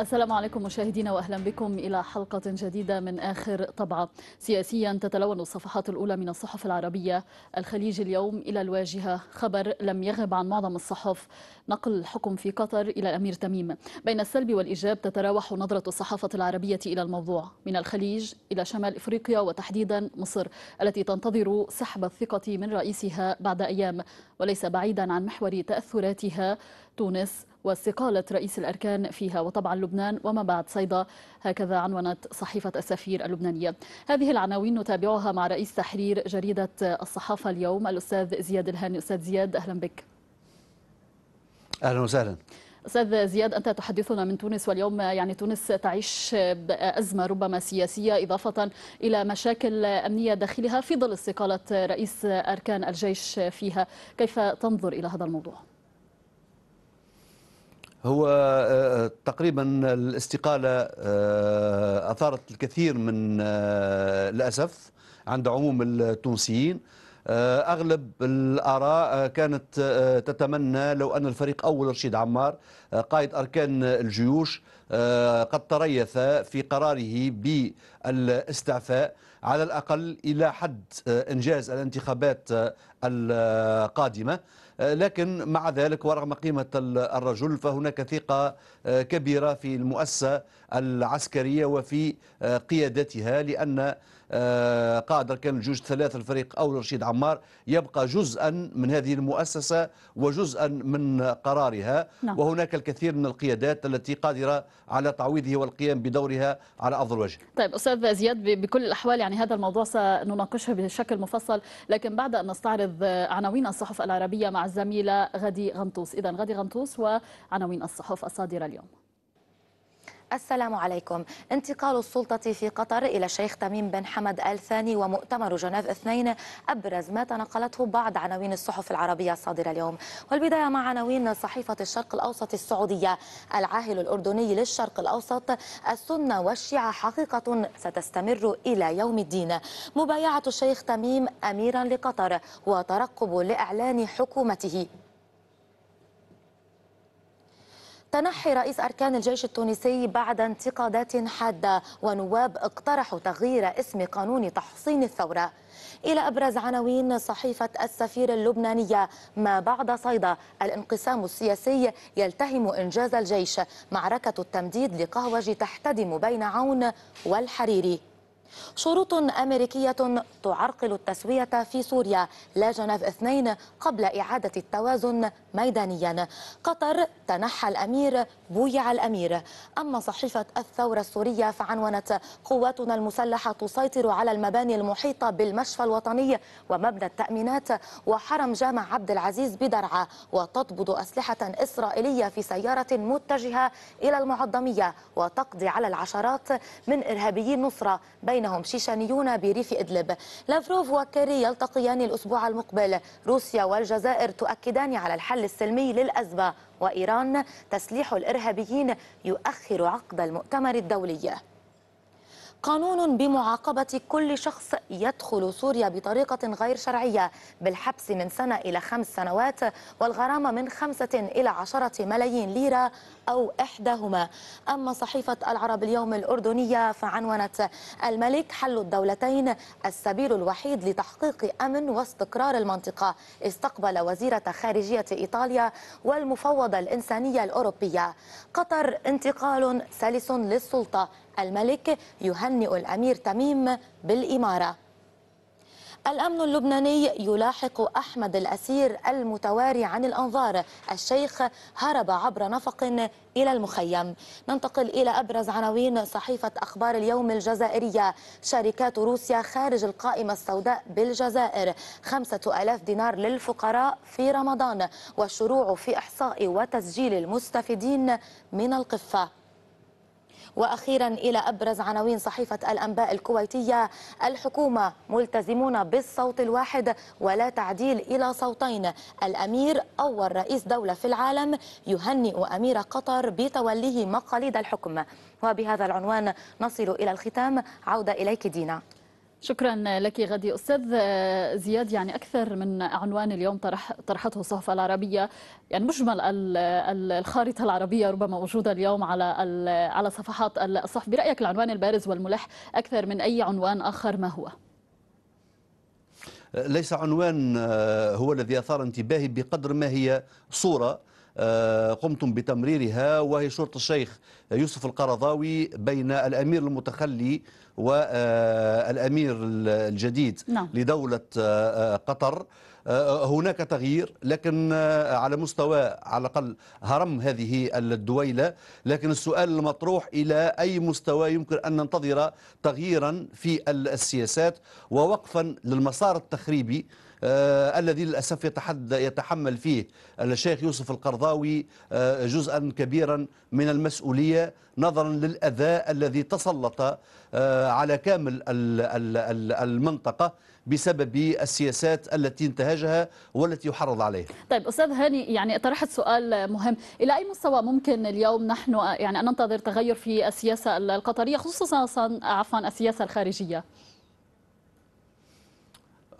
السلام عليكم مشاهدينا واهلا بكم الى حلقه جديده من اخر طبعه سياسيا تتلون الصفحات الاولى من الصحف العربيه الخليج اليوم الى الواجهه خبر لم يغب عن معظم الصحف نقل الحكم في قطر الى الامير تميم بين السلب والايجاب تتراوح نظره الصحافه العربيه الى الموضوع من الخليج الى شمال افريقيا وتحديدا مصر التي تنتظر سحب الثقه من رئيسها بعد ايام وليس بعيدا عن محور تاثراتها تونس واستقالة رئيس الأركان فيها وطبعا لبنان وما بعد صيدا هكذا عنونت صحيفة السفير اللبنانية هذه العناوين نتابعها مع رئيس تحرير جريدة الصحافة اليوم الأستاذ زياد الهاني أستاذ زياد أهلا بك أهلا وسهلا استاذ زياد انت تحدثنا من تونس واليوم يعني تونس تعيش ازمه ربما سياسيه اضافه الى مشاكل امنيه داخلها في ظل استقاله رئيس اركان الجيش فيها كيف تنظر الى هذا الموضوع هو آه، آه، تقريبا الاستقالة آه، أثارت الكثير من الأسف عند عموم التونسيين اغلب الاراء كانت تتمنى لو ان الفريق اول رشيد عمار قائد اركان الجيوش قد تريث في قراره بالاستعفاء على الاقل الى حد انجاز الانتخابات القادمه آه، لكن مع ذلك ورغم قيمة الرجل فهناك ثقة آه، كبيرة في المؤسسة العسكرية وفي آه، قيادتها لأن آه، قاعده كان جوج ثلاثه الفريق او رشيد عمار يبقى جزءا من هذه المؤسسه وجزءا من قرارها نعم. وهناك الكثير من القيادات التي قادره على تعويضه والقيام بدورها على افضل وجه. طيب استاذ زياد بكل الاحوال يعني هذا الموضوع سنناقشه بشكل مفصل لكن بعد ان نستعرض عناوين الصحف العربيه مع الزميله غدي غنطوس، اذا غدي غنطوس وعناوين الصحف الصادره اليوم. السلام عليكم انتقال السلطة في قطر إلى الشيخ تميم بن حمد آل ثاني ومؤتمر جنيف اثنين أبرز ما تنقلته بعض عناوين الصحف العربية الصادرة اليوم والبداية مع عناوين صحيفة الشرق الأوسط السعودية العاهل الأردني للشرق الأوسط السنة والشيعة حقيقة ستستمر إلى يوم الدين مبايعة الشيخ تميم أميرا لقطر وترقب لإعلان حكومته تنحي رئيس أركان الجيش التونسي بعد انتقادات حادة ونواب اقترحوا تغيير اسم قانون تحصين الثورة إلى أبرز عناوين صحيفة السفير اللبنانية ما بعد صيدا الانقسام السياسي يلتهم إنجاز الجيش معركة التمديد لقهوج تحتدم بين عون والحريري شروط أمريكية تعرقل التسوية في سوريا لا جنيف اثنين قبل إعادة التوازن ميدانيا قطر تنحى الأمير بويع الأمير أما صحيفة الثورة السورية فعنونت قواتنا المسلحة تسيطر على المباني المحيطة بالمشفى الوطني ومبنى التأمينات وحرم جامع عبد العزيز بدرعة وتطبض أسلحة إسرائيلية في سيارة متجهة إلى المعظمية وتقضي على العشرات من إرهابيي النصرة بين بينهم شيشانيون بريف إدلب لافروف وكيري يلتقيان الأسبوع المقبل روسيا والجزائر تؤكدان على الحل السلمي للأزمة وإيران تسليح الإرهابيين يؤخر عقد المؤتمر الدولي قانون بمعاقبة كل شخص يدخل سوريا بطريقة غير شرعية بالحبس من سنة إلى خمس سنوات والغرامة من خمسة إلى عشرة ملايين ليرة أو إحداهما أما صحيفة العرب اليوم الأردنية فعنونت الملك حل الدولتين السبيل الوحيد لتحقيق أمن واستقرار المنطقة استقبل وزيرة خارجية إيطاليا والمفوضة الإنسانية الأوروبية قطر انتقال سلس للسلطة الملك يهنئ الأمير تميم بالإمارة الأمن اللبناني يلاحق أحمد الأسير المتواري عن الأنظار الشيخ هرب عبر نفق إلى المخيم ننتقل إلى أبرز عناوين صحيفة أخبار اليوم الجزائرية شركات روسيا خارج القائمة السوداء بالجزائر خمسة ألاف دينار للفقراء في رمضان والشروع في إحصاء وتسجيل المستفيدين من القفة وأخيرا إلى أبرز عناوين صحيفة الأنباء الكويتية الحكومة ملتزمون بالصوت الواحد ولا تعديل إلى صوتين الأمير أول رئيس دولة في العالم يهنئ أمير قطر بتوليه مقاليد الحكم وبهذا العنوان نصل إلى الختام عودة إليك دينا شكرا لك غدي استاذ آه، زياد يعني اكثر من عنوان اليوم طرح طرحته الصحف العربيه يعني مجمل الخارطه العربيه ربما موجوده اليوم على على صفحات الصحف برايك العنوان البارز والملح اكثر من اي عنوان اخر ما هو؟ آه، ليس عنوان آه، هو الذي اثار انتباهي بقدر ما هي صوره قمتم بتمريرها وهي شرط الشيخ يوسف القرضاوي بين الامير المتخلي والأمير الجديد نعم. لدولة آه، آه، قطر آه، هناك تغيير لكن على مستوى على الأقل هرم هذه الدويلة لكن السؤال المطروح إلى أي مستوى يمكن أن ننتظر تغييرا في السياسات ووقفا للمسار التخريبي آه، الذي للأسف يتحمل فيه الشيخ يوسف القرضاوي آه، جزءا كبيرا من المسؤولية نظرا للأذى الذي تسلط آه، على كامل المنطقة بسبب السياسات التي انتهجها والتي يحرض عليها طيب أستاذ هاني يعني طرحت سؤال مهم إلى أي مستوى ممكن اليوم نحن يعني ننتظر تغير في السياسة القطرية خصوصا عفوا السياسة الخارجية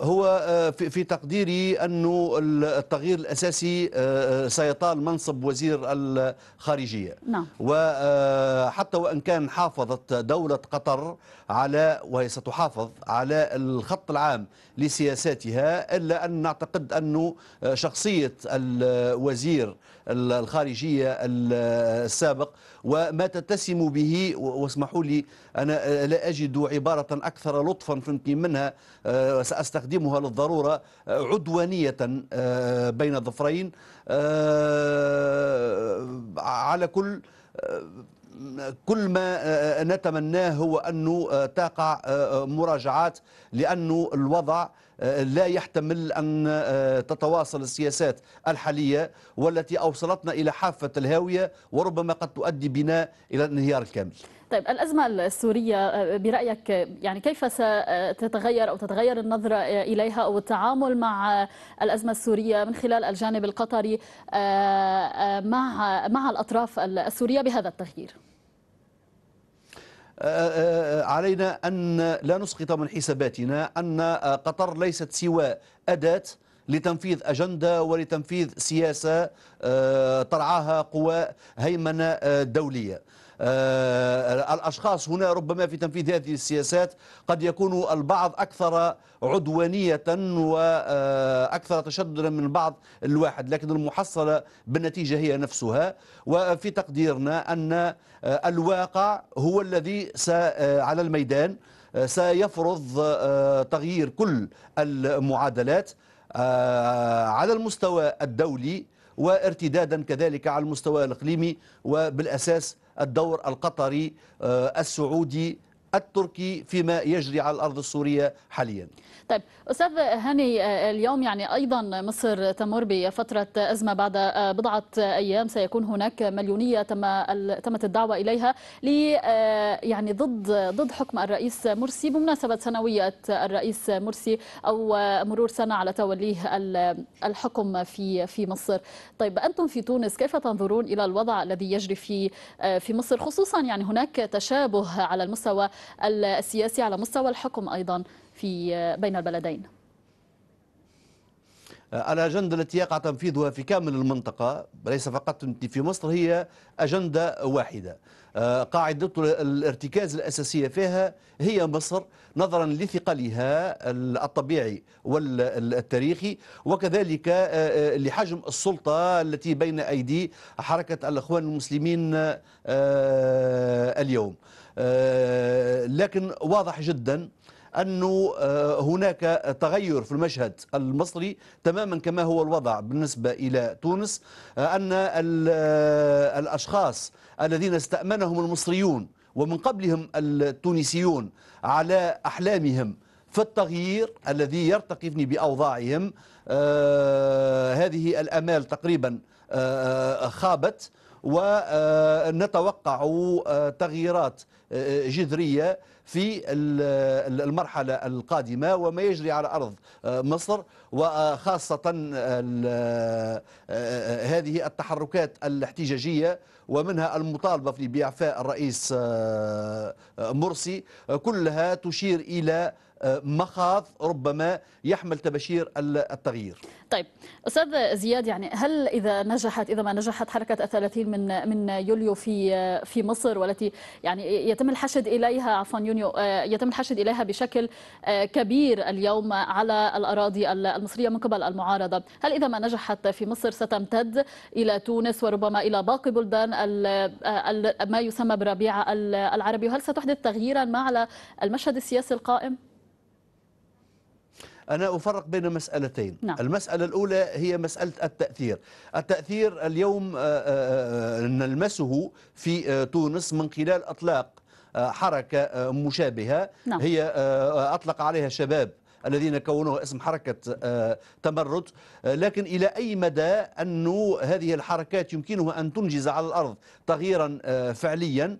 هو آه، في تقديري أنه التغيير الأساسي آه، آه، سيطال منصب وزير الخارجية نعم. وحتى وإن كان حافظت دولة قطر على وهي ستحافظ على الخط العام لسياساتها إلا أن نعتقد أنه شخصية الوزير الخارجية السابق وما تتسم به واسمحوا لي أنا لا أجد عبارة أكثر لطفا فهمتني منها آه، سأستخدمها للضرورة آه، عدوانية آه، بين الظفرين على كل كل ما نتمناه هو أنه تقع مراجعات لأنه الوضع لا يحتمل أن آه، تتواصل السياسات الحالية والتي أوصلتنا إلى حافة الهاوية وربما قد تؤدي بنا إلى الانهيار الكامل طيب الأزمة السورية آه، برأيك آه، يعني كيف ستتغير أو تتغير النظرة إليها أو التعامل مع الأزمة السورية من خلال الجانب القطري مع مع الأطراف السورية بهذا التغيير؟ آه، آه، آه، علينا أن لا نسقط من حساباتنا أن قطر ليست سوى أداة لتنفيذ أجندة ولتنفيذ سياسة ترعاها قوى هيمنة دولية آه، الأشخاص هنا ربما في تنفيذ هذه السياسات قد يكون البعض أكثر عدوانية وأكثر آه، تشددا من البعض الواحد لكن المحصلة بالنتيجة هي نفسها وفي تقديرنا أن آه، الواقع هو الذي على الميدان سيفرض تغيير كل المعادلات على المستوى الدولي وارتدادا كذلك على المستوى الاقليمي وبالاساس الدور القطري آه، السعودي التركي فيما يجري على الأرض السورية حاليا طيب أستاذ هاني آه، اليوم يعني أيضا مصر تمر بفترة أزمة بعد آه، بضعة أيام سيكون هناك مليونية تم تمت الدعوة إليها لي آه، يعني ضد ضد حكم الرئيس مرسي بمناسبة سنوية الرئيس مرسي أو مرور سنة على توليه الحكم في في مصر طيب أنتم في تونس كيف تنظرون إلى الوضع الذي يجري في في مصر خصوصا يعني هناك تشابه على المستوى السياسي على مستوى الحكم أيضا في بين البلدين الاجنده التي يقع تنفيذها في كامل المنطقه ليس فقط في مصر هي اجنده واحده آه، قاعده الارتكاز الاساسيه فيها هي مصر نظرا لثقلها الطبيعي والتاريخي وكذلك آه، آه، لحجم السلطه التي بين ايدي حركه الاخوان المسلمين اليوم آه، لكن واضح جدا أنه آه، هناك تغير في المشهد المصري تماما كما هو الوضع بالنسبة إلى تونس آه، أن الأشخاص الذين استأمنهم المصريون ومن قبلهم التونسيون على أحلامهم في التغيير الذي يرتقي بأوضاعهم هذه الأمال تقريبا خابت ونتوقع آه، تغييرات آه، آه، جذريه في المرحله القادمه وما يجري على ارض مصر وخاصه هذه التحركات الاحتجاجيه ومنها المطالبه في باعفاء الرئيس مرسي كلها تشير الى آه، مخاض ربما يحمل تبشير التغيير طيب استاذ زياد يعني هل اذا نجحت اذا ما نجحت حركه الثلاثين من من يوليو في في مصر والتي يعني يتم الحشد اليها عفوا يونيو آه، يتم الحشد اليها بشكل آه، كبير اليوم على الاراضي المصريه من قبل المعارضه، هل اذا ما نجحت في مصر ستمتد الى تونس وربما الى باقي بلدان ما يسمى بربيع العربي، وهل ستحدث تغييرا ما على المشهد السياسي القائم؟ أنا أفرق بين مسألتين نعم. المسألة الأولى هي مسألة التأثير التأثير اليوم آه، آه، آه، نلمسه في تونس من خلال أطلاق حركة مشابهة نعم. هي أطلق عليها شباب الذين كونوا اسم حركة تمرد لكن إلى أي مدى أن هذه الحركات يمكنها أن تنجز على الأرض تغييرا فعليا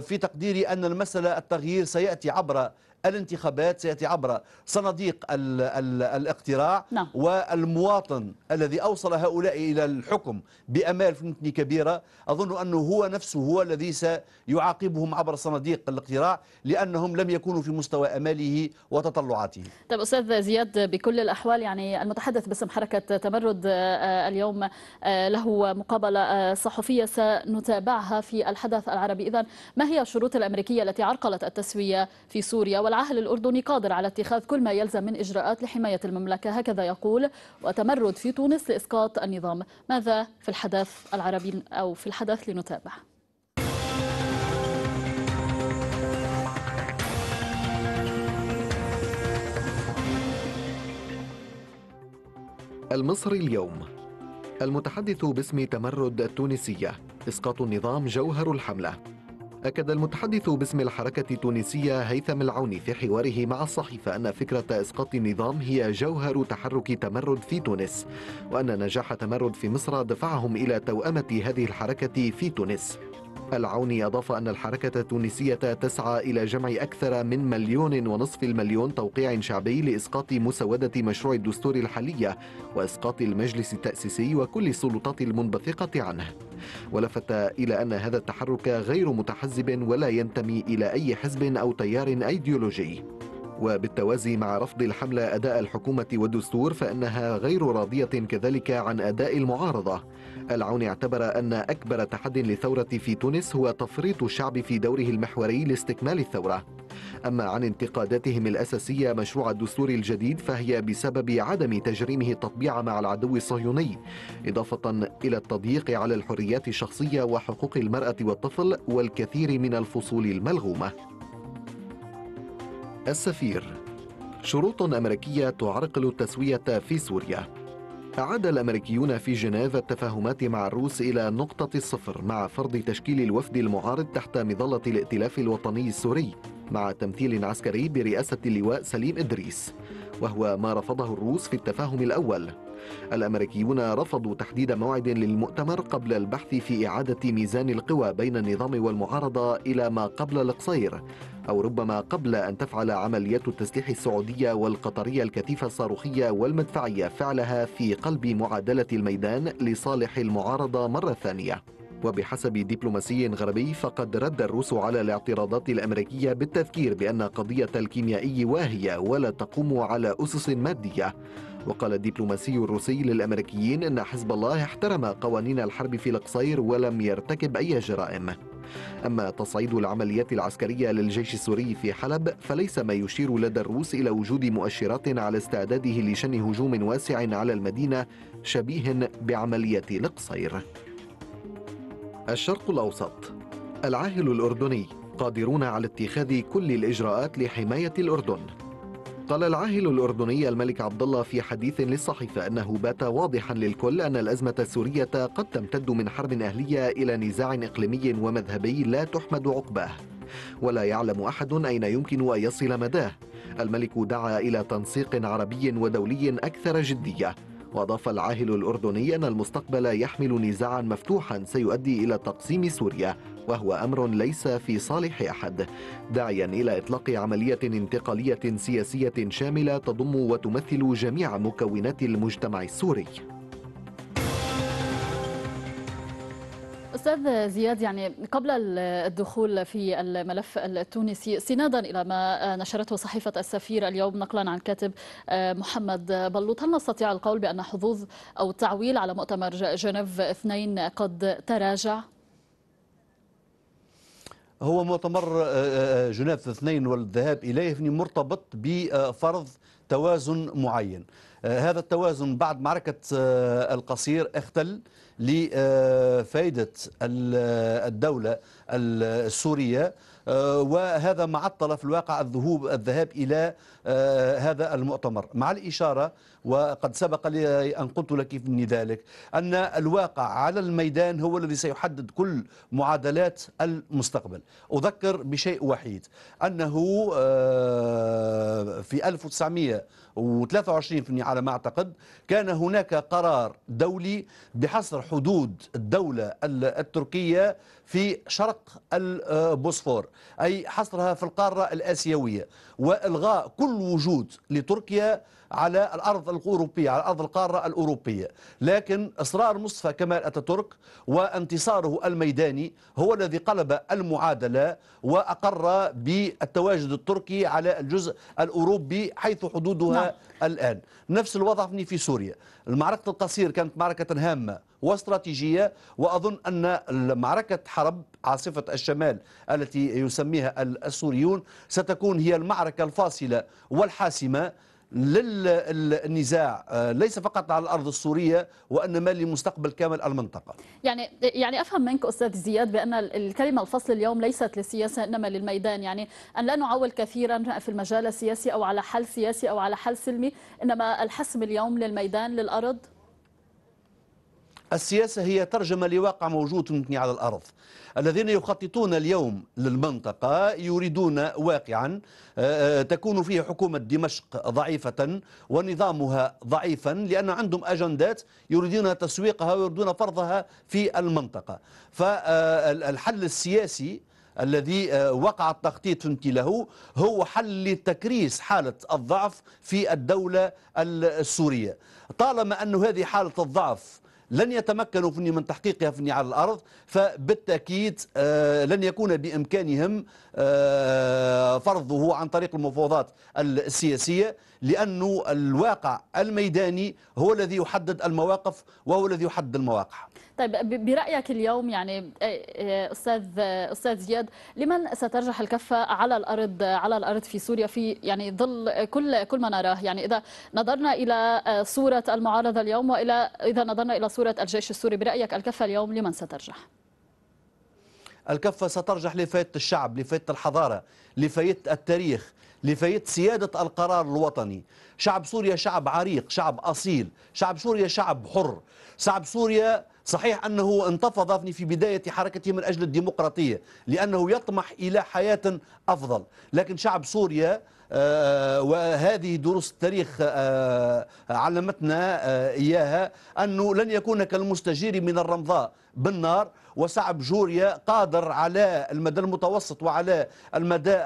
في تقديري أن المسألة التغيير سيأتي عبر الانتخابات سيأتي عبر صناديق الـ الـ الاقتراع نعم. والمواطن الذي أوصل هؤلاء إلى الحكم بأمال فلنتني كبيرة أظن أنه هو نفسه هو الذي سيعاقبهم عبر صناديق الاقتراع لأنهم لم يكونوا في مستوى أماله وتطلعاته طيب أستاذ زياد بكل الأحوال يعني المتحدث باسم حركة تمرد آه، آه، اليوم آه، له مقابلة صحفية سنتابعها في الحدث العربي إذا ما هي الشروط الأمريكية التي عرقلت التسوية في سوريا والعهل الأردني قادر على اتخاذ كل ما يلزم من إجراءات لحماية المملكة هكذا يقول وتمرد في تونس لإسقاط النظام ماذا في الحدث العربي أو في الحدث لنتابع المصري اليوم المتحدث باسم تمرد التونسية إسقاط النظام جوهر الحملة أكد المتحدث باسم الحركة التونسية هيثم العوني في حواره مع الصحيفة أن فكرة إسقاط النظام هي جوهر تحرك تمرد في تونس وأن نجاح تمرد في مصر دفعهم إلى توأمة هذه الحركة في تونس العوني أضاف أن الحركة التونسية تسعى إلى جمع أكثر من مليون ونصف المليون توقيع شعبي لإسقاط مسودة مشروع الدستور الحالية وإسقاط المجلس التأسيسي وكل السلطات المنبثقة عنه ولفت إلى أن هذا التحرك غير متحزب ولا ينتمي إلى أي حزب أو تيار أيديولوجي وبالتوازي مع رفض الحملة أداء الحكومة والدستور فإنها غير راضية كذلك عن أداء المعارضة العون اعتبر أن أكبر تحد للثورة في تونس هو تفريط الشعب في دوره المحوري لاستكمال الثورة أما عن انتقاداتهم الأساسية مشروع الدستور الجديد فهي بسبب عدم تجريمه التطبيع مع العدو الصهيوني إضافة إلى التضييق على الحريات الشخصية وحقوق المرأة والطفل والكثير من الفصول الملغومة السفير شروط أمريكية تعرقل التسوية في سوريا عاد الأمريكيون في جنيف التفاهمات مع الروس إلى نقطة الصفر مع فرض تشكيل الوفد المعارض تحت مظلة الائتلاف الوطني السوري مع تمثيل عسكري برئاسة اللواء سليم إدريس وهو ما رفضه الروس في التفاهم الأول الأمريكيون رفضوا تحديد موعد للمؤتمر قبل البحث في إعادة ميزان القوى بين النظام والمعارضة إلى ما قبل القصير أو ربما قبل أن تفعل عمليات التسليح السعودية والقطرية الكثيفة الصاروخية والمدفعية فعلها في قلب معادلة الميدان لصالح المعارضة مرة ثانية وبحسب دبلوماسي غربي فقد رد الروس على الاعتراضات الامريكيه بالتذكير بان قضيه الكيميائي واهيه ولا تقوم على اسس ماديه وقال الدبلوماسي الروسي للامريكيين ان حزب الله احترم قوانين الحرب في القصير ولم يرتكب اي جرائم أما تصعيد العمليات العسكرية للجيش السوري في حلب فليس ما يشير لدى الروس إلى وجود مؤشرات على استعداده لشن هجوم واسع على المدينة شبيه بعملية القصير الشرق الأوسط العاهل الأردني قادرون على اتخاذ كل الإجراءات لحماية الأردن قال العاهل الأردني الملك عبد الله في حديث للصحيفة أنه بات واضحا للكل أن الأزمة السورية قد تمتد من حرب أهلية إلى نزاع إقليمي ومذهبي لا تحمد عقباه ولا يعلم أحد أين يمكن أن يصل مداه الملك دعا إلى تنسيق عربي ودولي أكثر جدية وأضاف العاهل الأردني أن المستقبل يحمل نزاعا مفتوحا سيؤدي إلى تقسيم سوريا وهو أمر ليس في صالح أحد داعيا إلى إطلاق عملية انتقالية سياسية شاملة تضم وتمثل جميع مكونات المجتمع السوري استاذ زياد يعني قبل الدخول في الملف التونسي استنادا الى ما نشرته صحيفه السفير اليوم نقلا عن كاتب محمد بلوط هل نستطيع القول بان حظوظ او التعويل على مؤتمر جنيف اثنين قد تراجع؟ هو مؤتمر آه، آه، آه، جنيف اثنين والذهاب إليه مرتبط بفرض توازن معين هذا التوازن بعد معركة القصير اختل لفائدة الدولة السورية آه، وهذا ما عطل في الواقع الذهوب الذهاب إلى آه، هذا المؤتمر مع الإشارة وقد سبق لي أن قلت لك مني ذلك أن الواقع على الميدان هو الذي سيحدد كل معادلات المستقبل أذكر بشيء وحيد أنه آه، في 1900 و23% على ما أعتقد كان هناك قرار دولي بحصر حدود الدولة التركية في شرق البوسفور أي حصرها في القارة الآسيوية وإلغاء كل وجود لتركيا على الأرض الأوروبية على أرض القارة الأوروبية لكن إصرار مصطفى كمال أتاتورك وانتصاره الميداني هو الذي قلب المعادلة وأقر بالتواجد التركي على الجزء الأوروبي حيث حدودها نعم. الآن نفس الوضع في سوريا المعركة القصير كانت معركة هامة واستراتيجية وأظن أن معركة حرب عاصفة الشمال التي يسميها السوريون ستكون هي المعركة الفاصلة والحاسمة للنزاع آه، ليس فقط على الارض السوريه وانما لمستقبل كامل المنطقه. يعني يعني افهم منك استاذ زياد بان الكلمه الفصل اليوم ليست للسياسه انما للميدان يعني ان لا نعول كثيرا في المجال السياسي او على حل سياسي او على حل سلمي انما الحسم اليوم للميدان للارض السياسة هي ترجمة لواقع موجود مبني على الأرض الذين يخططون اليوم للمنطقة يريدون واقعا آه، آه، تكون فيه حكومة دمشق ضعيفة ونظامها ضعيفا لأن عندهم أجندات يريدون تسويقها ويريدون فرضها في المنطقة فالحل آه، السياسي الذي وقع التخطيط له هو حل لتكريس حالة الضعف في الدولة السورية طالما أن هذه حالة الضعف لن يتمكنوا فني من تحقيقها فني على الأرض فبالتأكيد آه، لن يكون بإمكانهم آه، فرضه عن طريق المفاوضات السياسية لأن الواقع الميداني هو الذي يحدد المواقف وهو الذي يحدد المواقع طيب برأيك اليوم يعني آه، آه، أستاذ أستاذ زياد لمن سترجح الكفة على الأرض على الأرض في سوريا في يعني ظل كل كل ما نراه يعني إذا نظرنا إلى صورة المعارضة اليوم وإلى إذا نظرنا إلى صورة الجيش السوري برأيك الكفة اليوم لمن سترجح؟ الكفة سترجح لفاية الشعب لفاية الحضارة لفاية التاريخ لفاية سيادة القرار الوطني شعب سوريا شعب عريق شعب أصيل شعب سوريا شعب حر شعب سوريا صحيح أنه انتفض في بداية حركته من أجل الديمقراطية لأنه يطمح إلى حياة أفضل لكن شعب سوريا آه، وهذه دروس التاريخ آه، علمتنا آه، إياها أنه لن يكون كالمستجير من الرمضاء بالنار وصعب جوريا قادر على المدى المتوسط وعلى المدى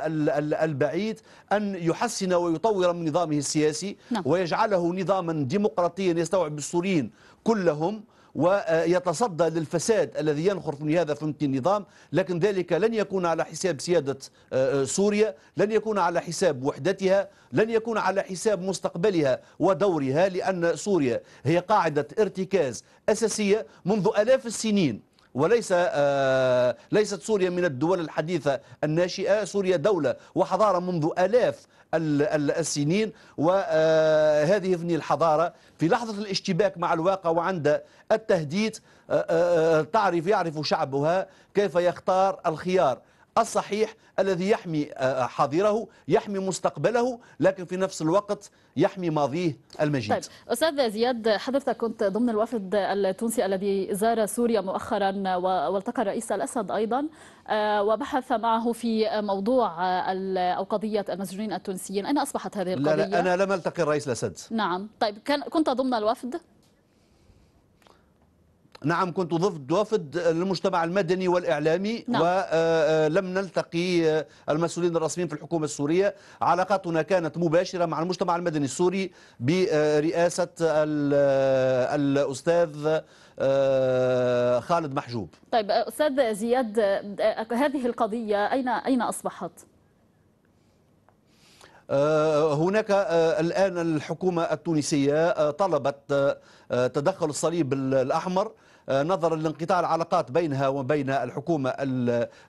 البعيد أن يحسن ويطور من نظامه السياسي نعم. ويجعله نظاما ديمقراطيا يستوعب السوريين كلهم ويتصدى للفساد الذي ينخر من هذا في النظام لكن ذلك لن يكون على حساب سيادة آه، آه، سوريا لن يكون على حساب وحدتها لن يكون على حساب مستقبلها ودورها لأن سوريا هي قاعدة ارتكاز أساسية منذ ألاف السنين وليس آه، ليست سوريا من الدول الحديثة الناشئة سوريا دولة وحضارة منذ آلاف السنين وهذه آه، الحضارة في لحظة الاشتباك مع الواقع وعند التهديد آه، تعرف يعرف شعبها كيف يختار الخيار الصحيح الذي يحمي آه، آه، حاضره يحمي مستقبله لكن في نفس الوقت يحمي ماضيه المجيد طيب. أستاذ زياد حضرتك كنت ضمن الوفد التونسي الذي زار سوريا مؤخرا والتقى الرئيس الأسد أيضا آه، وبحث معه في موضوع أو قضية المسجونين التونسيين أين أصبحت هذه القضية؟ لا, لا أنا لم ألتقي الرئيس الأسد نعم طيب كنت ضمن الوفد؟ نعم كنت ضفد وفد المجتمع المدني والإعلامي نعم. ولم آه، آه، نلتقي آه، المسؤولين الرسميين في الحكومة السورية علاقاتنا كانت مباشرة مع المجتمع المدني السوري برئاسة الأستاذ خالد محجوب طيب أستاذ زياد هذه القضية أين أين أصبحت؟ هناك الآن الحكومة التونسية طلبت تدخل الصليب الأحمر آه، نظرا لانقطاع العلاقات بينها وبين الحكومة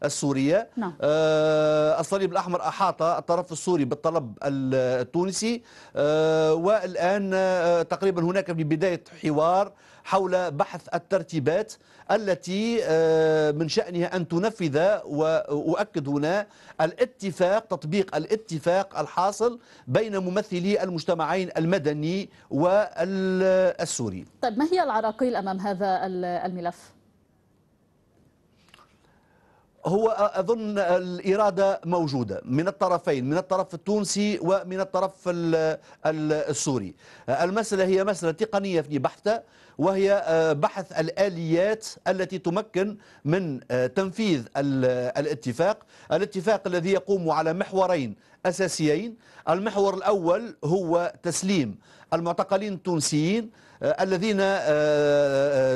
السورية نعم. آه، الصليب الأحمر أحاط الطرف السوري بالطلب التونسي آه، والآن تقريبا هناك بداية حوار حول بحث الترتيبات التي آه، من شأنها أن تنفذ وأؤكد هنا الاتفاق تطبيق الاتفاق الحاصل بين ممثلي المجتمعين المدني والسوري طيب ما هي العراقيل أمام هذا الملف؟ هو أظن الإرادة موجودة من الطرفين من الطرف التونسي ومن الطرف السوري المسألة هي مسألة تقنية في بحتة وهي بحث الآليات التي تمكن من تنفيذ الاتفاق الاتفاق الذي يقوم على محورين أساسيين المحور الأول هو تسليم المعتقلين التونسيين الذين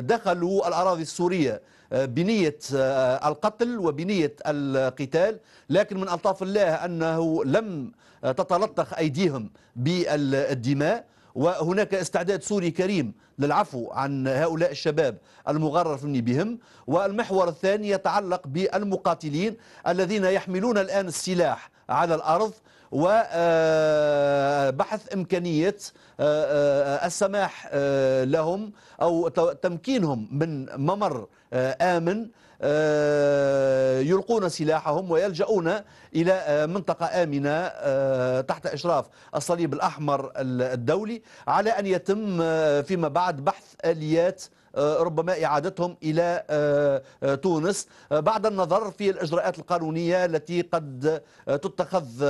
دخلوا الأراضي السورية بنية آه، القتل وبنية القتال لكن من ألطاف الله أنه لم تتلطخ أيديهم بالدماء وهناك استعداد سوري كريم للعفو عن هؤلاء الشباب المغرر بهم والمحور الثاني يتعلق بالمقاتلين الذين يحملون الآن السلاح على الأرض وبحث إمكانية آه، آه، السماح آه، لهم أو تمكينهم من ممر آمن يلقون سلاحهم ويلجؤون إلى منطقة آمنة تحت إشراف الصليب الأحمر الدولي على أن يتم فيما بعد بحث آليات آه، ربما إعادتهم إلى آه، آه، تونس بعد النظر في الإجراءات القانونية التي قد تتخذ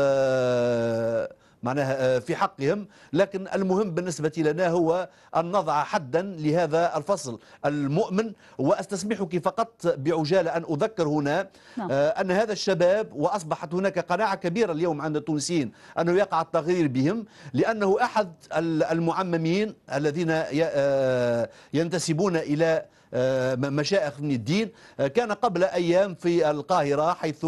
معناها آه، في حقهم لكن المهم بالنسبة لنا هو أن نضع حدا لهذا الفصل المؤمن وأستسمحك فقط بعجالة أن أذكر هنا نعم. آه، أن هذا الشباب وأصبحت هناك قناعة كبيرة اليوم عند التونسيين أنه يقع التغيير بهم لأنه أحد المعممين الذين آه، ينتسبون إلى مشائخ من الدين كان قبل أيام في القاهرة حيث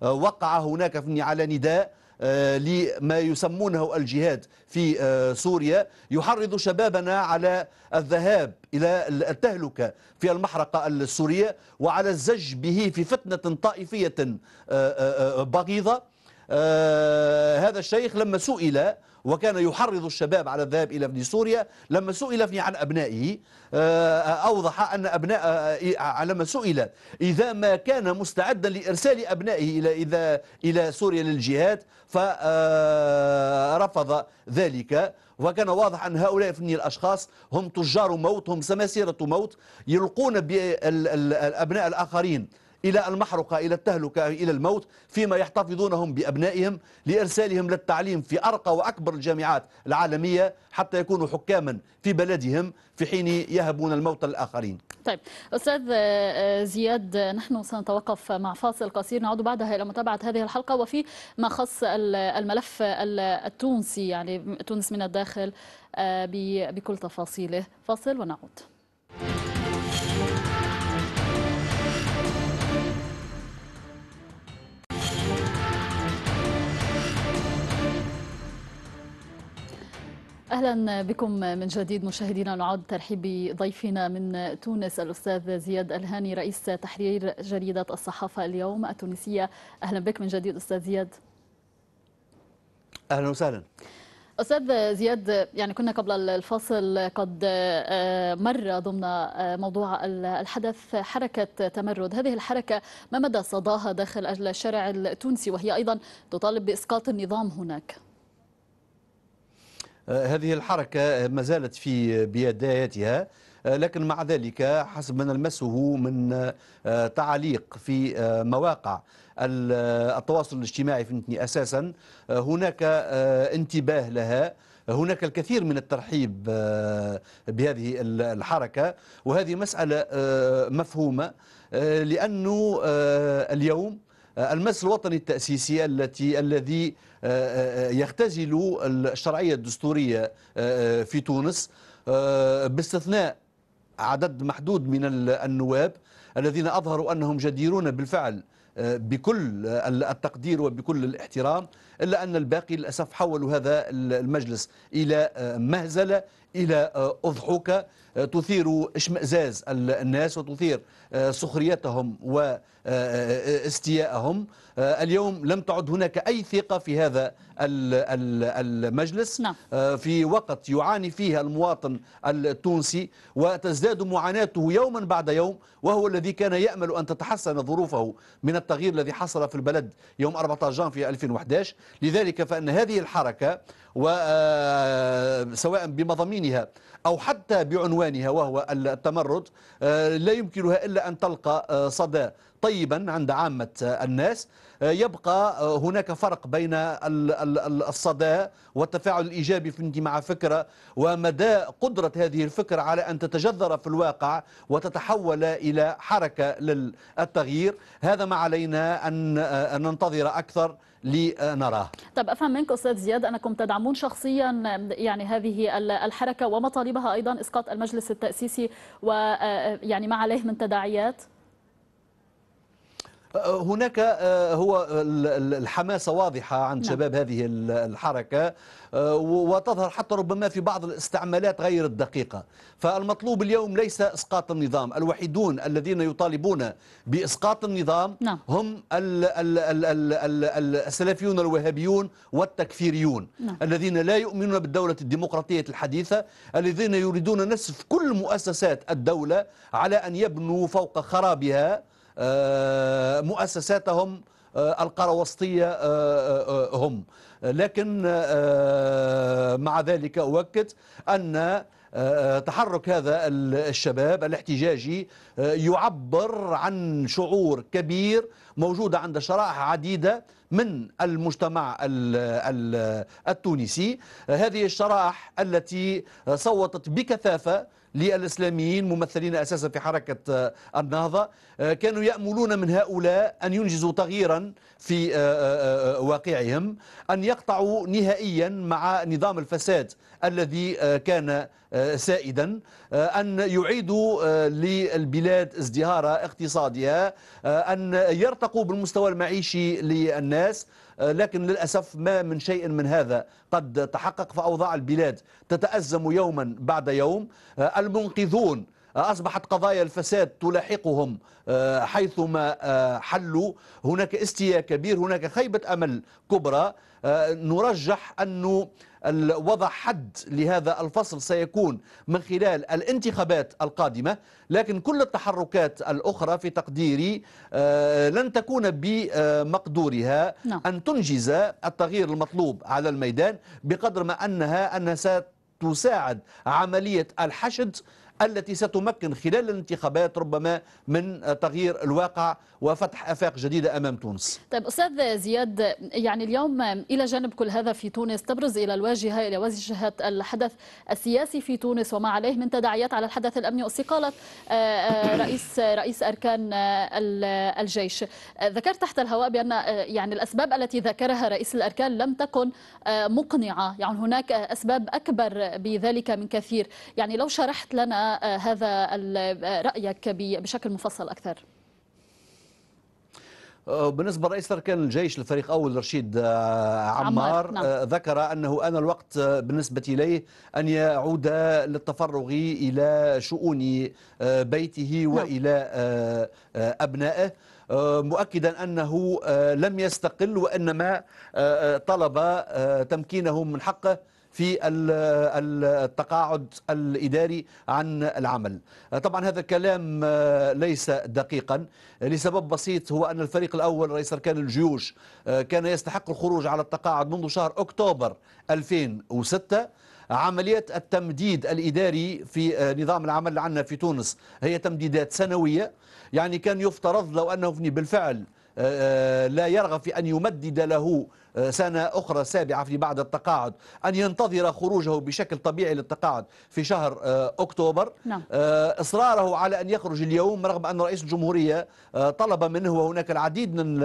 وقع هناك على نداء آه، لما يسمونه الجهاد في آه، سوريا يحرض شبابنا على الذهاب إلى التهلكة في المحرقة السورية وعلى الزج به في فتنة طائفية آه، بغيضة هذا الشيخ لما سئل وكان يحرض الشباب على الذهاب إلى ابن سوريا لما سئل عن أبنائه آه، آه، أوضح أن أبناء آه، لما سئل إذا ما كان مستعدا لإرسال أبنائه إلى إذا إلى سوريا للجهاد فرفض ذلك وكان واضح أن هؤلاء الأشخاص هم تجار موت هم سماسرة موت يلقون بأبناء الآخرين إلى المحرقة إلى التهلكة إلى الموت فيما يحتفظونهم بأبنائهم لإرسالهم للتعليم في أرقى وأكبر الجامعات العالمية حتى يكونوا حكاما في بلدهم في حين يهبون الموت للآخرين طيب أستاذ آه، آه، زياد نحن سنتوقف مع فاصل قصير نعود بعدها إلى متابعة هذه الحلقة وفي ما خص الملف التونسي يعني تونس من الداخل آه، بكل تفاصيله فاصل ونعود اهلا بكم من جديد مشاهدينا نعود ترحيب بضيفنا من تونس الاستاذ زياد الهاني رئيس تحرير جريده الصحافه اليوم التونسيه اهلا بك من جديد استاذ زياد اهلا وسهلا استاذ زياد يعني كنا قبل الفاصل قد آه، مر ضمن آه، موضوع الحدث حركه تمرد هذه الحركه ما مدى صداها داخل الشارع التونسي وهي ايضا تطالب باسقاط النظام هناك آه، هذه الحركة ما زالت في بدايتها آه، لكن مع ذلك حسب ما نلمسه من آه، تعليق في مواقع التواصل الاجتماعي فهمتني أساسا هناك انتباه لها هناك الكثير من الترحيب بهذه الحركة وهذه مسألة مفهومة لأنه اليوم المجلس الوطني التأسيسي التي الذي آه، آه، يختزل الشرعية الدستورية آه، في تونس باستثناء عدد محدود من النواب الذين أظهروا أنهم جديرون بالفعل بكل التقدير وبكل الاحترام إلا أن الباقي للأسف حولوا هذا المجلس إلى آه، مهزلة إلى آه، أضحوكة آه، تثير اشمئزاز الناس وتثير سخريتهم واستياءهم اليوم لم تعد هناك أي ثقة في هذا المجلس نعم. في وقت يعاني فيه المواطن التونسي وتزداد معاناته يوما بعد يوم وهو الذي كان يأمل أن تتحسن ظروفه من التغيير الذي حصل في البلد يوم 14 جانفي 2011 لذلك فأن هذه الحركة وسواء آه، بمضامينها أو حتى بعنوانها وهو التمرد آه، لا يمكنها إلا أن تلقى آه، صدى طيبا عند عامة الناس يبقى هناك فرق بين الصدى والتفاعل الإيجابي مع فكرة ومدى قدرة هذه الفكرة على أن تتجذر في الواقع وتتحول إلى حركة للتغيير هذا ما علينا أن ننتظر أكثر لنراه طب أفهم منك أستاذ زياد أنكم تدعمون شخصيا يعني هذه الحركة ومطالبها أيضا إسقاط المجلس التأسيسي ويعني آه، ما عليه من تداعيات هناك آه، هو الحماسة واضحة عند نعم. شباب هذه الحركة آه، وتظهر حتى ربما في بعض الاستعمالات غير الدقيقة فالمطلوب اليوم ليس إسقاط النظام الوحيدون الذين يطالبون بإسقاط النظام نعم. هم السلفيون الوهابيون والتكفيريون نعم. الذين لا يؤمنون بالدولة الديمقراطية الحديثة الذين يريدون نسف كل مؤسسات الدولة على أن يبنوا فوق خرابها آه، مؤسساتهم آه، القروسطية آه، هم لكن مع ذلك أؤكد أن تحرك هذا الشباب الاحتجاجي يعبر عن شعور كبير موجود عند شرائح عديدة من المجتمع التونسي هذه الشرائح التي صوتت بكثافة للإسلاميين ممثلين أساسا في حركة آه، النهضة آه، كانوا يأملون من هؤلاء أن ينجزوا تغييرا في آه، واقعهم أن يقطعوا نهائيا مع نظام الفساد الذي كان سائدا أن يعيدوا للبلاد ازدهار اقتصادها أن يرتقوا بالمستوى المعيشي للناس آه، لكن للأسف ما من شيء من هذا قد تحقق فأوضاع البلاد تتأزم يوما بعد يوم آه، المنقذون آه، أصبحت قضايا الفساد تلاحقهم حيثما حلوا هناك استياء كبير هناك خيبة أمل كبرى نرجح أنه وضع حد لهذا الفصل سيكون من خلال الانتخابات القادمة لكن كل التحركات الأخرى في تقديري آه، لن تكون بمقدورها نعم. أن تنجز التغيير المطلوب على الميدان بقدر ما أنها أنها ستساعد عملية الحشد التي ستمكن خلال الانتخابات ربما من تغيير الواقع وفتح افاق جديده امام تونس. طيب استاذ زياد يعني اليوم الى جانب كل هذا في تونس تبرز الى الواجهه الى واجهه الحدث السياسي في تونس وما عليه من تداعيات على الحدث الامني واستقاله آه، آه، رئيس رئيس اركان آه، الجيش. ذكرت تحت الهواء بان يعني الاسباب التي ذكرها رئيس الاركان لم تكن مقنعه، يعني هناك اسباب اكبر بذلك من كثير، يعني لو شرحت لنا هذا رأيك بشكل مفصل أكثر أه، بالنسبة لرئيس أركان الجيش الفريق أول رشيد أه، عمار, عمار. أه، نعم. ذكر أنه أن الوقت بالنسبة إليه أن يعود للتفرغ إلى شؤون بيته نعم. وإلى أبنائه مؤكدا أنه لم يستقل وإنما طلب تمكينه من حقه في التقاعد الإداري عن العمل طبعا هذا الكلام آه، ليس دقيقا لسبب بسيط هو أن الفريق الأول رئيس أركان الجيوش آه، كان يستحق الخروج على التقاعد منذ شهر أكتوبر 2006 عملية التمديد الإداري في آه، نظام العمل عندنا في تونس هي تمديدات سنوية يعني كان يفترض لو أنه بالفعل لا يرغب في أن يمدد له آه، سنة أخرى سابعة في بعد التقاعد أن ينتظر خروجه بشكل طبيعي للتقاعد في شهر آه، أكتوبر نعم. آه، إصراره على أن يخرج اليوم رغم أن رئيس الجمهورية طلب منه وهناك العديد من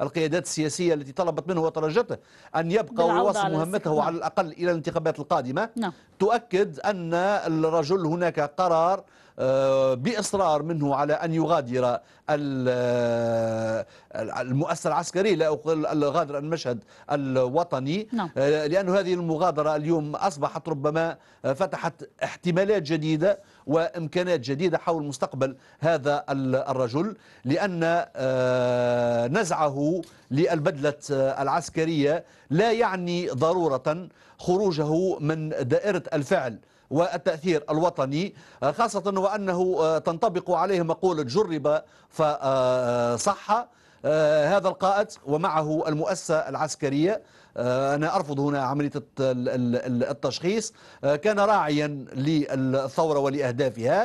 القيادات السياسية التي طلبت منه وترجته أن يبقى ويواصل مهمته نعم. على الأقل إلى الانتخابات القادمة نعم. تؤكد أن الرجل هناك قرار آه، باصرار منه على ان يغادر آه، المؤسسه العسكريه لا اقول الغادر المشهد الوطني نعم. آه، لانه هذه المغادره اليوم اصبحت ربما فتحت احتمالات جديده وامكانات جديده حول مستقبل هذا الرجل لان نزعه للبدله العسكريه لا يعني ضروره خروجه من دائره الفعل والتأثير الوطني آه، خاصة وأنه آه، تنطبق عليه مقولة جرب فصح آه، هذا القائد ومعه المؤسسة العسكرية أنا أرفض هنا عملية التشخيص كان راعيا للثورة ولأهدافها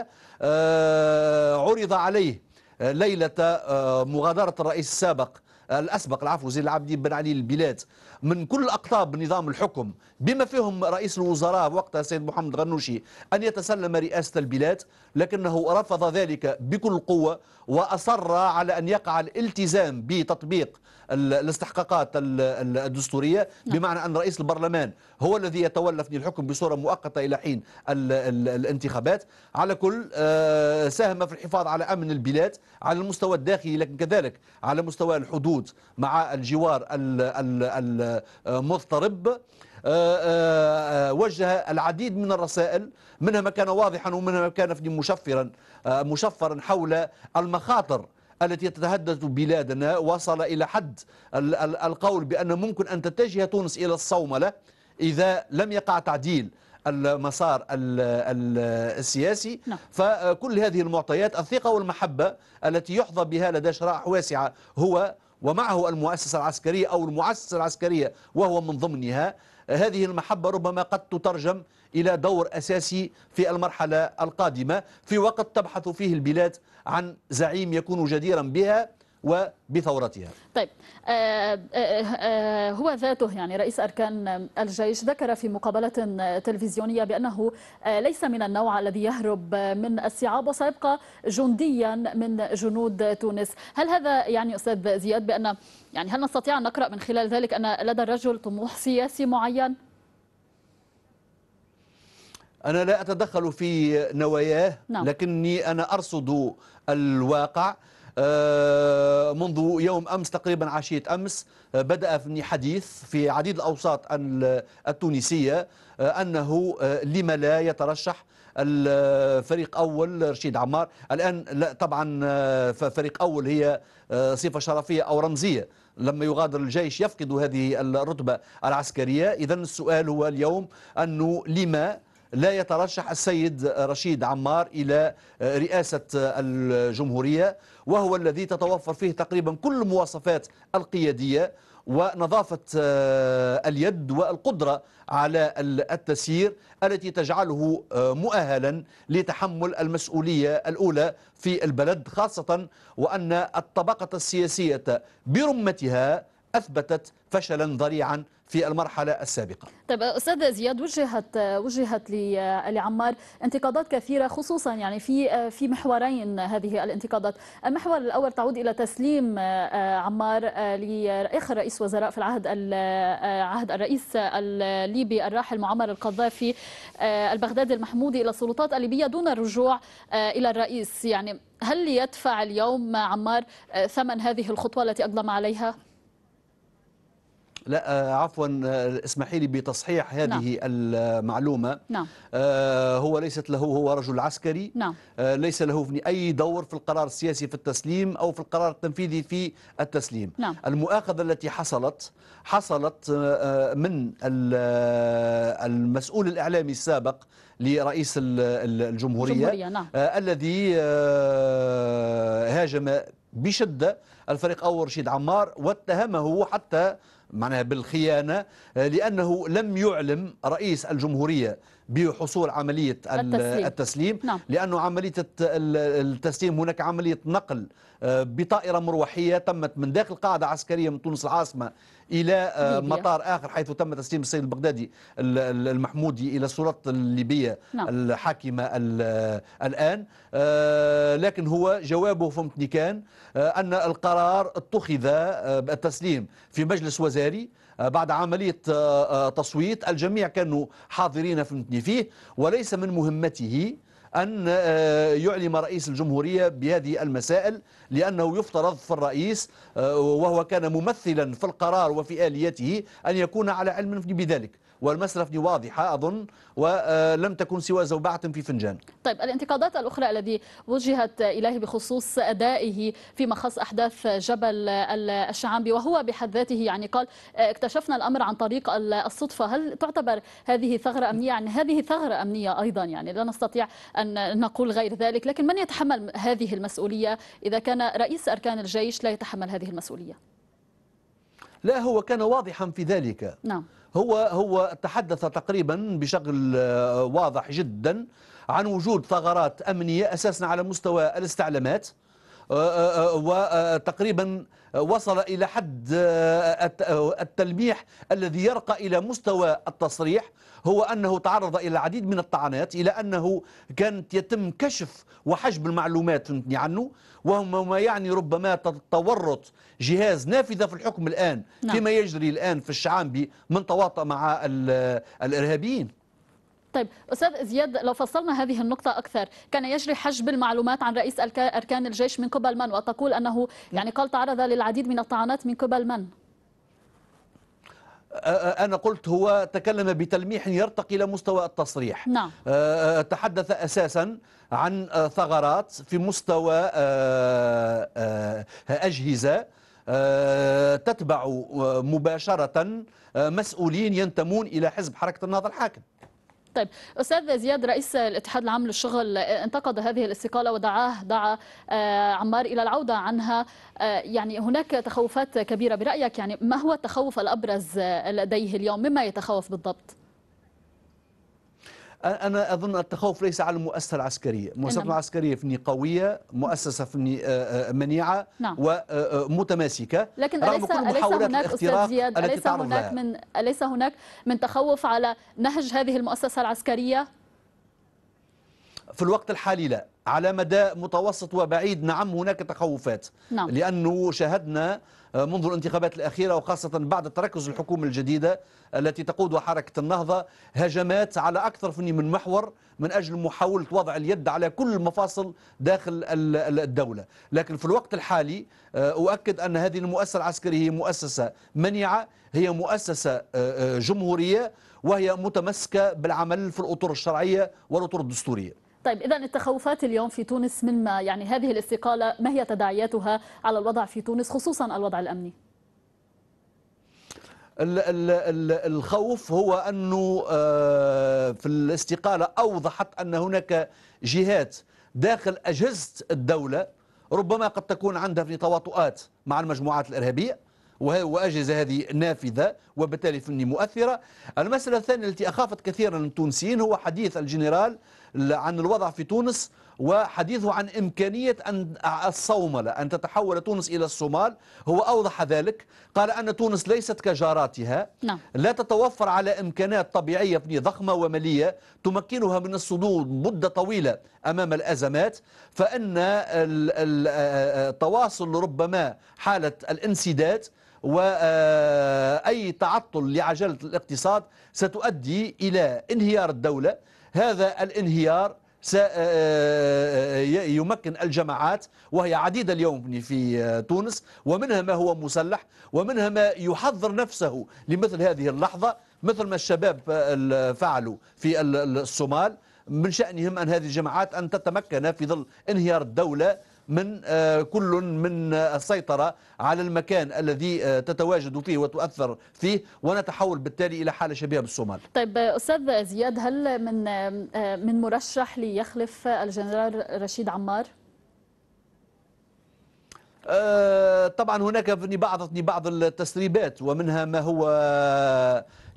عرض عليه ليلة مغادرة الرئيس السابق الأسبق العفو زين العابدين بن علي البلاد من كل أقطاب نظام الحكم بما فيهم رئيس الوزراء وقتها السيد محمد غنوشي أن يتسلم رئاسة البلاد لكنه رفض ذلك بكل قوة وأصر على أن يقع الالتزام بتطبيق الاستحقاقات الدستورية نعم. بمعنى أن رئيس البرلمان هو الذي يتولى في الحكم بصورة مؤقتة إلى حين الانتخابات على كل آه، ساهم في الحفاظ على أمن البلاد على المستوى الداخلي لكن كذلك على مستوى الحدود مع الجوار المضطرب آه، آه، وجه العديد من الرسائل منها ما كان واضحا ومنها ما كان مشفرا مشفرا حول المخاطر التي تتهدد بلادنا وصل إلى حد القول بأن ممكن أن تتجه تونس إلى الصوملة إذا لم يقع تعديل المسار السياسي نعم. فكل هذه المعطيات الثقة والمحبة التي يحظى بها لدى شرائح واسعة هو ومعه المؤسسة العسكرية أو المؤسسة العسكرية وهو من ضمنها هذه المحبة ربما قد تترجم إلى دور أساسي في المرحلة القادمة في وقت تبحث فيه البلاد عن زعيم يكون جديرا بها وبثورتها طيب آه،, آه آه هو ذاته يعني رئيس أركان الجيش ذكر في مقابلة تلفزيونية بأنه آه، ليس من النوع الذي يهرب من الصعاب وسيبقى جنديا من جنود تونس هل هذا يعني أستاذ زياد بأن يعني هل نستطيع أن نقرأ من خلال ذلك أن لدى الرجل طموح سياسي معين؟ أنا لا أتدخل في نواياه نعم. لكني أنا أرصد الواقع آه، منذ يوم أمس تقريبا عشية أمس آه، بدأ في حديث في عديد الأوساط التونسية آه، أنه لما لا يترشح الفريق أول رشيد عمار الآن لا طبعا فريق أول هي صفة شرفية أو رمزية لما يغادر الجيش يفقد هذه الرتبة العسكرية إذا السؤال هو اليوم أنه لما لا يترشح السيد رشيد عمار إلى رئاسة الجمهورية وهو الذي تتوفر فيه تقريبا كل مواصفات القيادية ونظافة آه، اليد والقدرة على التسيير التي تجعله آه، مؤهلا لتحمل المسؤولية الأولى في البلد خاصة وأن الطبقة السياسية برمتها أثبتت فشلا ذريعا في المرحلة السابقة طيب أستاذ زياد وجهت وجهت آه، لعمار انتقادات كثيرة خصوصا يعني في آه، في محورين هذه الانتقادات المحور الأول تعود إلى تسليم آه، عمار لآخر رئيس وزراء في العهد عهد الرئيس الليبي الراحل معمر القذافي البغدادي المحمودي إلى السلطات الليبية دون الرجوع إلى الرئيس يعني هل يدفع اليوم عمار ثمن هذه الخطوة التي أقدم عليها؟ لا آه، عفوا آه، اسمحي لي بتصحيح هذه نعم. المعلومة نعم. آه، هو ليست له هو رجل عسكري نعم. ليس له في أي دور في القرار السياسي في التسليم أو في القرار التنفيذي في التسليم نعم. المؤاخذة التي حصلت حصلت من المسؤول الإعلامي السابق لرئيس الجمهورية, الجمهورية نعم. الذي هاجم بشدة الفريق أول رشيد عمار واتهمه حتى معناها بالخيانة آه، لأنه لم يعلم رئيس الجمهورية بحصول عملية التسليم, التسليم نعم. لأنه عملية التسليم هناك عملية نقل آه، بطائرة مروحية تمت من داخل قاعدة عسكرية من تونس العاصمة إلى آه، مطار آخر حيث تم تسليم السيد البغدادي المحمودي إلى السلطة الليبية نعم. الحاكمة آه، الآن لكن هو جوابه فهمتني كان أن القرار اتخذ التسليم في مجلس وزاري بعد عملية تصويت الجميع كانوا حاضرين فهمتني فيه وليس من مهمته أن آه، يعلم رئيس الجمهورية بهذه المسائل لأنه يفترض في الرئيس آه، وهو كان ممثلا في القرار وفي آليته أن يكون على علم بذلك والمسألة واضحة أظن ولم تكن سوى زوبعة في فنجان طيب الانتقادات الأخرى التي وجهت إليه بخصوص أدائه فيما خص أحداث جبل الشعامبي وهو بحد ذاته يعني قال اكتشفنا الأمر عن طريق الصدفة هل تعتبر هذه ثغرة أمنية يعني هذه ثغرة أمنية أيضا يعني لا نستطيع أن نقول غير ذلك لكن من يتحمل هذه المسؤولية إذا كان رئيس أركان الجيش لا يتحمل هذه المسؤولية لا هو كان واضحا في ذلك نعم هو هو تحدث تقريبا بشكل آه، واضح جدا عن وجود ثغرات امنيه اساسا على مستوى الاستعلامات آه، آه، وتقريبا وصل إلى حد آه، آه، التلميح الذي يرقى إلى مستوى التصريح هو أنه تعرض إلى العديد من الطعنات إلى أنه كانت يتم كشف وحجب المعلومات عنه وهو ما يعني ربما تورط جهاز نافذة في الحكم الآن نعم. فيما يجري الآن في الشعامبي من تواطأ مع الإرهابيين طيب استاذ زياد لو فصلنا هذه النقطه اكثر كان يجري حجب المعلومات عن رئيس اركان الجيش من قبل من وتقول انه نعم. يعني قال تعرض للعديد من الطعنات من قبل من أنا قلت هو تكلم بتلميح يرتقي إلى مستوى التصريح نعم. تحدث أساسا عن ثغرات في مستوى أجهزة تتبع مباشرة مسؤولين ينتمون إلى حزب حركة النهضة الحاكم طيب استاذ زياد رئيس الاتحاد العام للشغل آه، انتقد هذه الاستقاله ودعاه دعا آه، عمار الى العوده عنها آه، يعني هناك تخوفات كبيره برايك يعني ما هو التخوف الابرز لديه اليوم مما يتخوف بالضبط انا اظن التخوف ليس على المؤسسه العسكريه، المؤسسه العسكريه فني قويه، مؤسسه فني منيعه نعم. ومتماسكه لكن اليس اليس هناك استاذ زياد اليس هناك من اليس هناك من تخوف على نهج هذه المؤسسه العسكريه؟ في الوقت الحالي لا على مدى متوسط وبعيد نعم هناك تخوفات نعم. لانه شاهدنا آه، منذ الانتخابات الأخيرة وخاصة بعد تركز الحكومة الجديدة التي تقودها حركة النهضة هجمات على أكثر من محور من أجل محاولة وضع اليد على كل المفاصل داخل الدولة لكن في الوقت الحالي آه، أؤكد أن هذه المؤسسة العسكرية هي مؤسسة منيعة هي مؤسسة آه، جمهورية وهي متمسكة بالعمل في الأطر الشرعية والأطر الدستورية طيب إذا التخوفات اليوم في تونس مما يعني هذه الاستقالة ما هي تداعياتها على الوضع في تونس خصوصا الوضع الأمني؟ الخوف هو أنه آه، في الاستقالة أوضحت أن هناك جهات داخل أجهزة الدولة ربما قد تكون عندها في تواطؤات مع المجموعات الإرهابية وأجهزة هذه نافذة وبالتالي فني مؤثرة المسألة الثانية التي أخافت كثيرا التونسيين هو حديث الجنرال عن الوضع في تونس وحديثه عن إمكانية أن الصوملة أن تتحول تونس إلى الصومال هو أوضح ذلك قال أن تونس ليست كجاراتها نعم. لا تتوفر على إمكانات طبيعية ضخمة ومالية تمكنها من الصدود مدة طويلة أمام الأزمات فإن التواصل آه، ربما حالة الانسداد وأي آه، تعطل لعجلة الاقتصاد ستؤدي إلى انهيار الدولة هذا الانهيار سيمكن آه، آه، آه، الجماعات وهي عديدة اليوم في تونس ومنها ما هو مسلح ومنها ما يحضر نفسه لمثل هذه اللحظة مثل ما الشباب فعلوا في الصومال من شأنهم أن هذه الجماعات أن تتمكن في ظل انهيار الدولة من آه، كل من آه، السيطرة على المكان الذي آه، تتواجد فيه وتؤثر فيه ونتحول بالتالي إلى حالة شبيهة بالصومال طيب أستاذ زياد هل من من مرشح ليخلف الجنرال رشيد عمار؟ طبعا هناك بعضتني بعض التسريبات ومنها ما هو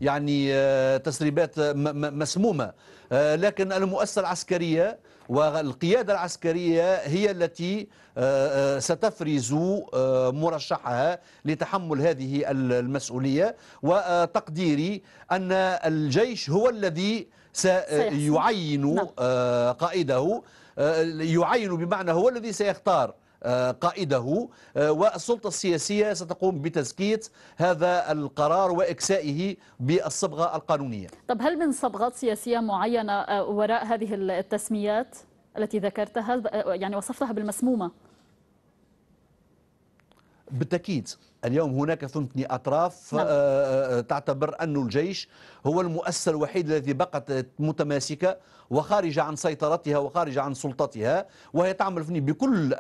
يعني تسريبات مسمومة لكن المؤسسة العسكرية والقيادة العسكرية هي التي آه، آه، ستفرز آه، مرشحها لتحمل هذه المسؤولية وتقديري أن الجيش هو الذي سيعين نعم. قائده يعين بمعنى هو الذي سيختار آه، قائده آه، والسلطة السياسية ستقوم بتزكية هذا القرار وإكسائه بالصبغة القانونية طب هل من صبغات سياسية معينة آه، وراء هذه التسميات التي ذكرتها يعني وصفتها بالمسمومة بالتأكيد اليوم هناك ثنتني أطراف نعم. تعتبر أن الجيش هو المؤسسة الوحيدة الذي بقت متماسكة وخارجة عن سيطرتها وخارجة عن سلطتها وهي تعمل بكل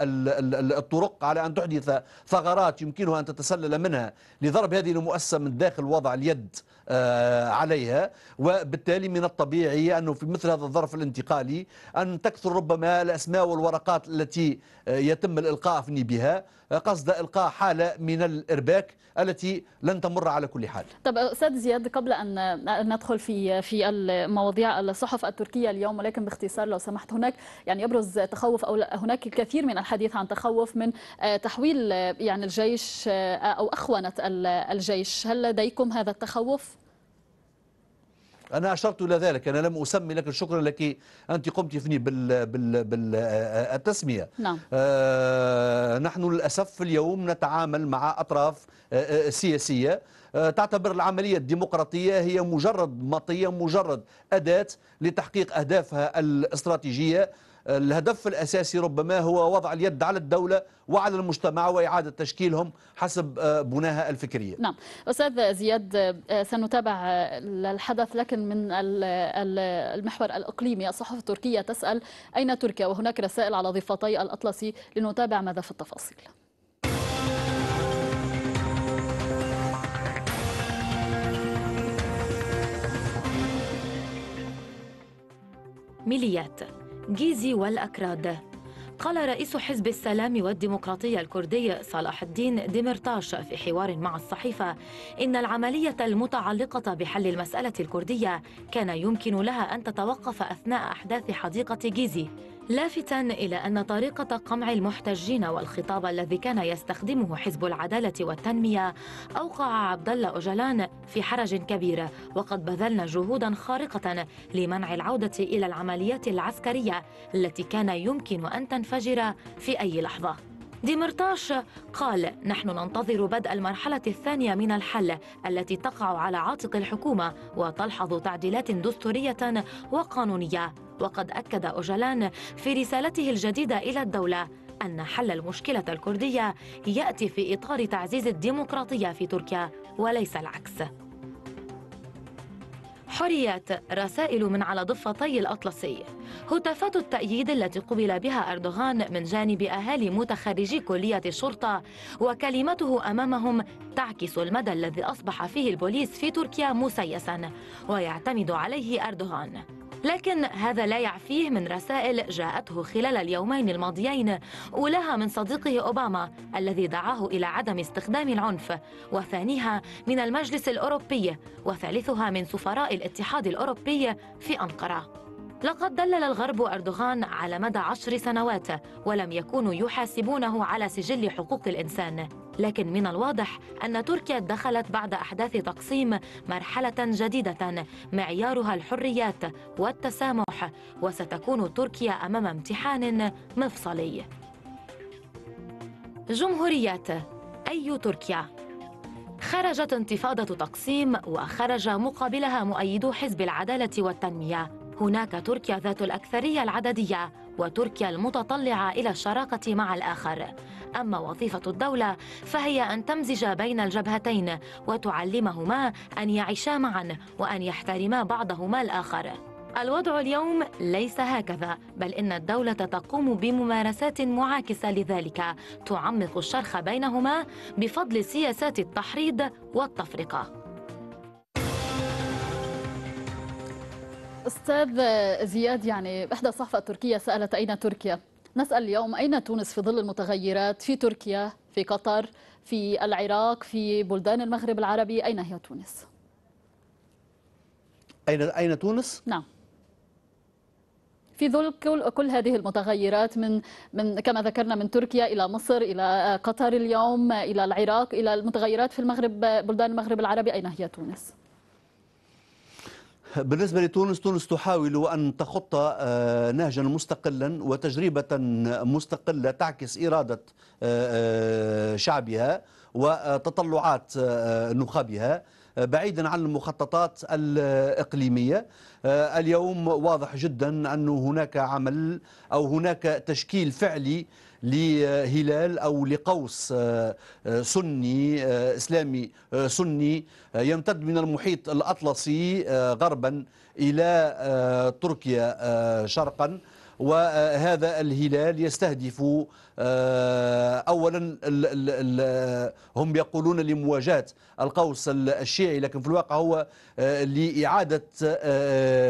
الطرق على أن تحدث ثغرات يمكنها أن تتسلل منها لضرب هذه المؤسسة من داخل وضع اليد آه، عليها وبالتالي من الطبيعي أنه في مثل هذا الظرف الانتقالي أن تكثر ربما الأسماء والورقات التي آه، يتم الإلقاء بها آه، قصد إلقاء حالة من الإرباك التي لن تمر على كل حال طب أستاذ زياد قبل أن ندخل في في المواضيع الصحف التركية اليوم ولكن باختصار لو سمحت هناك يعني يبرز تخوف او هناك الكثير من الحديث عن تخوف من آه، تحويل آه، يعني الجيش آه، او اخونه الجيش هل لديكم هذا التخوف أنا أشرت إلى ذلك أنا لم أسمي لكن شكرا لك أنت قمت فيني بال بال بالتسمية نعم. آه نحن للأسف اليوم نتعامل مع أطراف آه سياسية آه، تعتبر العملية الديمقراطية هي مجرد مطية مجرد أداة لتحقيق أهدافها الاستراتيجية آه، الهدف الأساسي ربما هو وضع اليد على الدولة وعلى المجتمع وإعادة تشكيلهم حسب آه، بناها الفكرية نعم أستاذ زياد سنتابع الحدث لكن من المحور الإقليمي الصحف التركية تسأل أين تركيا وهناك رسائل على ضفتي الأطلسي لنتابع ماذا في التفاصيل ميليات جيزي والأكراد قال رئيس حزب السلام والديمقراطية الكردي صلاح الدين ديمرتاش في حوار مع الصحيفة إن العملية المتعلقة بحل المسألة الكردية كان يمكن لها أن تتوقف أثناء أحداث حديقة جيزي لافتا إلى أن طريقة قمع المحتجين والخطاب الذي كان يستخدمه حزب العدالة والتنمية أوقع عبد الله اوجلان في حرج كبير وقد بذلنا جهودا خارقة لمنع العودة إلى العمليات العسكرية التي كان يمكن أن تنفجر في أي لحظة ديمرتاش قال نحن ننتظر بدء المرحلة الثانية من الحل التي تقع على عاتق الحكومة وتلحظ تعديلات دستورية وقانونية وقد أكد أوجلان في رسالته الجديدة إلى الدولة أن حل المشكلة الكردية يأتي في إطار تعزيز الديمقراطية في تركيا وليس العكس حريات رسائل من على ضفتي الأطلسي هتافات التأييد التي قبل بها أردوغان من جانب أهالي متخرجي كلية الشرطة وكلمته أمامهم تعكس المدى الذي أصبح فيه البوليس في تركيا مسيسا ويعتمد عليه أردوغان لكن هذا لا يعفيه من رسائل جاءته خلال اليومين الماضيين أولها من صديقه أوباما الذي دعاه إلى عدم استخدام العنف وثانيها من المجلس الأوروبي وثالثها من سفراء الاتحاد الأوروبي في أنقرة لقد دلل الغرب أردوغان على مدى عشر سنوات ولم يكونوا يحاسبونه على سجل حقوق الإنسان لكن من الواضح أن تركيا دخلت بعد أحداث تقسيم مرحلة جديدة معيارها الحريات والتسامح وستكون تركيا أمام امتحان مفصلي جمهوريات أي تركيا؟ خرجت انتفاضة تقسيم وخرج مقابلها مؤيدو حزب العدالة والتنمية هناك تركيا ذات الأكثرية العددية وتركيا المتطلعة إلى الشراكة مع الآخر أما وظيفة الدولة فهي أن تمزج بين الجبهتين وتعلمهما أن يعيشا معا وأن يحترما بعضهما الآخر الوضع اليوم ليس هكذا بل إن الدولة تقوم بممارسات معاكسة لذلك تعمق الشرخ بينهما بفضل سياسات التحريض والتفرقة استاذ زياد يعني احدى الصحف التركيه سالت اين تركيا؟ نسال اليوم اين تونس في ظل المتغيرات في تركيا، في قطر، في العراق، في بلدان المغرب العربي، اين هي تونس؟ اين اين تونس؟ نعم. في ظل كل, كل هذه المتغيرات من من كما ذكرنا من تركيا الى مصر الى قطر اليوم الى العراق الى المتغيرات في المغرب بلدان المغرب العربي اين هي تونس؟ بالنسبة لتونس تونس تحاول أن تخط آه، نهجا مستقلا وتجربة مستقلة تعكس إرادة آه، آه، شعبها وتطلعات نخبها بعيدا عن المخططات الإقليمية اليوم واضح جدا أنه هناك عمل أو هناك تشكيل فعلي لهلال أو لقوس آه، آه، سني آه، إسلامي سني يمتد من المحيط الأطلسي غربا إلى تركيا شرقا وهذا الهلال يستهدف اولا هم يقولون لمواجهه القوس الشيعي لكن في الواقع هو لاعاده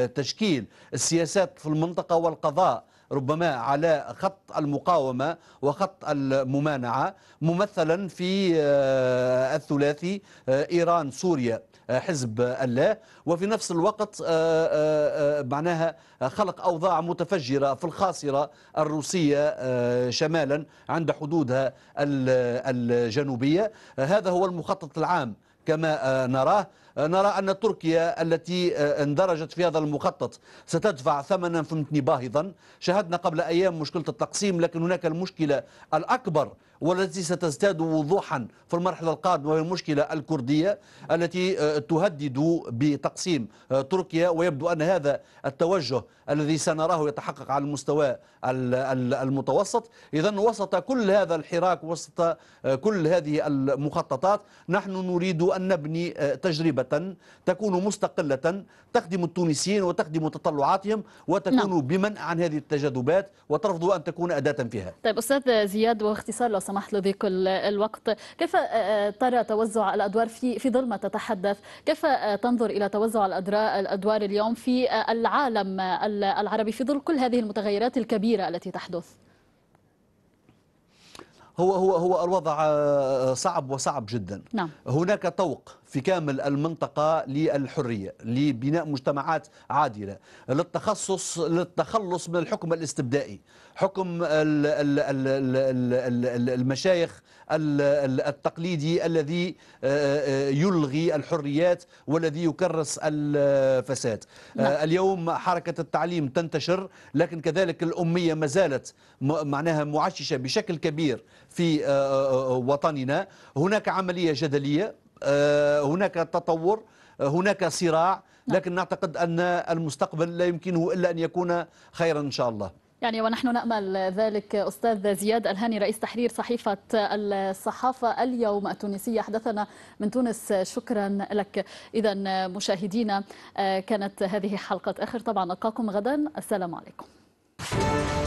تشكيل السياسات في المنطقه والقضاء ربما على خط المقاومة وخط الممانعة ممثلا في آه، الثلاثي آه، إيران سوريا آه، حزب الله وفي نفس الوقت معناها خلق أوضاع متفجرة في الخاصرة الروسية شمالا عند حدودها الجنوبية هذا هو المخطط العام كما نراه نرى أن تركيا التي آه، اندرجت في هذا المخطط ستدفع ثمنا فهمتني باهظا شاهدنا قبل أيام مشكلة التقسيم لكن هناك المشكلة الأكبر والتي ستزداد وضوحا في المرحلة القادمة وهي المشكلة الكردية التي آه، تهدد بتقسيم آه، تركيا ويبدو أن هذا التوجه الذي سنراه يتحقق على المستوى المتوسط إذا وسط كل هذا الحراك وسط آه، كل هذه المخططات نحن نريد أن نبني تجربة تكون مستقلة تخدم التونسيين وتخدم تطلعاتهم وتكون نعم. بمنع عن هذه التجاذبات وترفض أن تكون أداة فيها طيب أستاذ زياد واختصار لو سمحت له بكل الوقت كيف ترى آه، آه، توزع الأدوار في في ظل ما تتحدث كيف آه، تنظر إلى توزع الأدوار اليوم في العالم العربي في ظل كل هذه المتغيرات الكبيرة التي تحدث هو هو هو الوضع آه، آه، صعب وصعب جدا نعم. هناك طوق في كامل المنطقة للحرية لبناء مجتمعات عادلة للتخصص للتخلص من الحكم الاستبدائي حكم المشايخ التقليدي الذي آه، آه، يلغي الحريات والذي يكرس الفساد نعم. آه، اليوم حركة التعليم تنتشر لكن كذلك الأمية ما زالت معناها معششة بشكل كبير في وطننا هناك عملية جدلية هناك تطور هناك صراع نعم. لكن نعتقد أن المستقبل لا يمكنه إلا أن يكون خيرا إن شاء الله يعني ونحن نأمل ذلك أستاذ زياد الهاني رئيس تحرير صحيفة الصحافة اليوم التونسية حدثنا من تونس شكرا لك إذا مشاهدينا آه، كانت هذه حلقة آخر طبعا نلقاكم غدا السلام عليكم